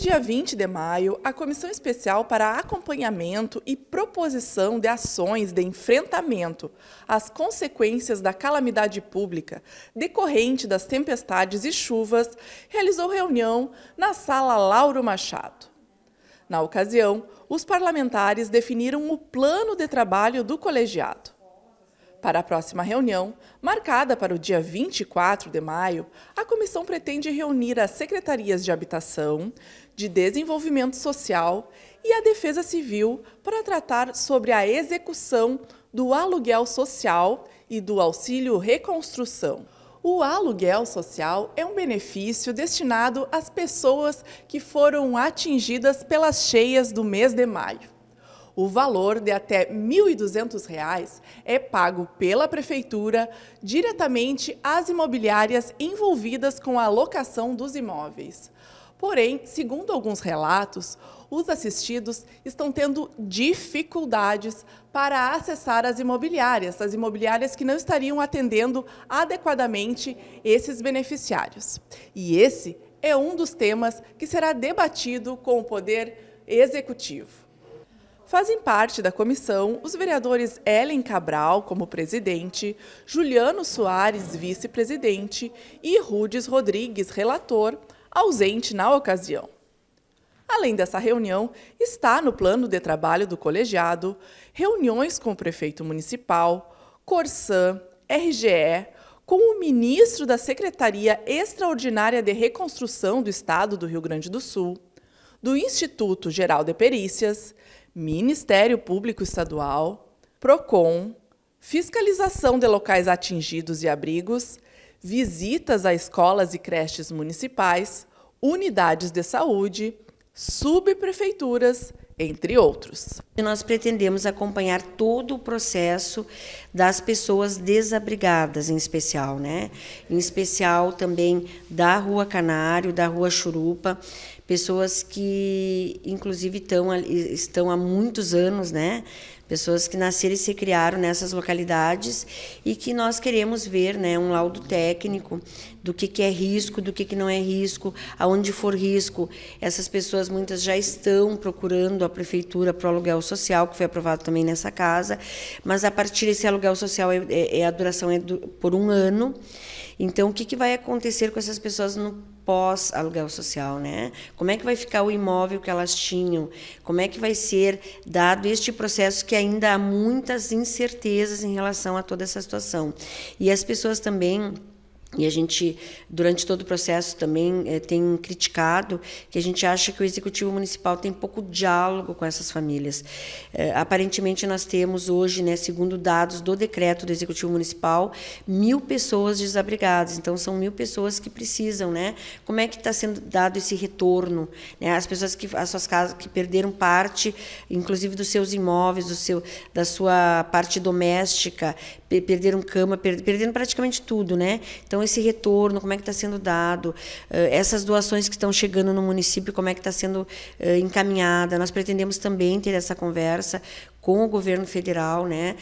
dia 20 de maio, a Comissão Especial para Acompanhamento e Proposição de Ações de Enfrentamento às Consequências da Calamidade Pública decorrente das tempestades e chuvas realizou reunião na Sala Lauro Machado. Na ocasião, os parlamentares definiram o plano de trabalho do colegiado. Para a próxima reunião, marcada para o dia 24 de maio, a comissão pretende reunir as secretarias de Habitação, de Desenvolvimento Social e a Defesa Civil para tratar sobre a execução do aluguel social e do auxílio reconstrução. O aluguel social é um benefício destinado às pessoas que foram atingidas pelas cheias do mês de maio. O valor de até R$ 1.200 é pago pela Prefeitura diretamente às imobiliárias envolvidas com a locação dos imóveis. Porém, segundo alguns relatos, os assistidos estão tendo dificuldades para acessar as imobiliárias, as imobiliárias que não estariam atendendo adequadamente esses beneficiários. E esse é um dos temas que será debatido com o Poder Executivo. Fazem parte da comissão os vereadores Ellen Cabral, como presidente, Juliano Soares, vice-presidente, e Rudes Rodrigues, relator, ausente na ocasião. Além dessa reunião, está no plano de trabalho do colegiado reuniões com o prefeito municipal, Corsã, RGE, com o ministro da Secretaria Extraordinária de Reconstrução do Estado do Rio Grande do Sul, do Instituto Geral de Perícias, Ministério Público Estadual, PROCON, fiscalização de locais atingidos e abrigos, visitas a escolas e creches municipais, unidades de saúde, subprefeituras, entre outros. Nós pretendemos acompanhar todo o processo das pessoas desabrigadas, em especial, né? Em especial também da Rua Canário, da Rua Churupa, pessoas que, inclusive, estão, estão há muitos anos, né? Pessoas que nasceram e se criaram nessas localidades e que nós queremos ver né, um laudo técnico do que, que é risco, do que, que não é risco, aonde for risco. Essas pessoas, muitas já estão procurando a prefeitura para o aluguel social, que foi aprovado também nessa casa, mas a partir desse aluguel social, é, é, é a duração é do, por um ano. Então, o que, que vai acontecer com essas pessoas no pós aluguel social, né? Como é que vai ficar o imóvel que elas tinham? Como é que vai ser dado este processo que ainda há muitas incertezas em relação a toda essa situação? E as pessoas também e a gente, durante todo o processo, também é, tem criticado que a gente acha que o Executivo Municipal tem pouco diálogo com essas famílias. É, aparentemente, nós temos hoje, né, segundo dados do decreto do Executivo Municipal, mil pessoas desabrigadas. Então, são mil pessoas que precisam. Né? Como é que está sendo dado esse retorno? Né? As pessoas que, as suas casas, que perderam parte, inclusive, dos seus imóveis, do seu, da sua parte doméstica, perderam cama, per perdendo praticamente tudo, né? Então esse retorno, como é que está sendo dado, eh, essas doações que estão chegando no município, como é que está sendo eh, encaminhada. Nós pretendemos também ter essa conversa com o governo federal, né?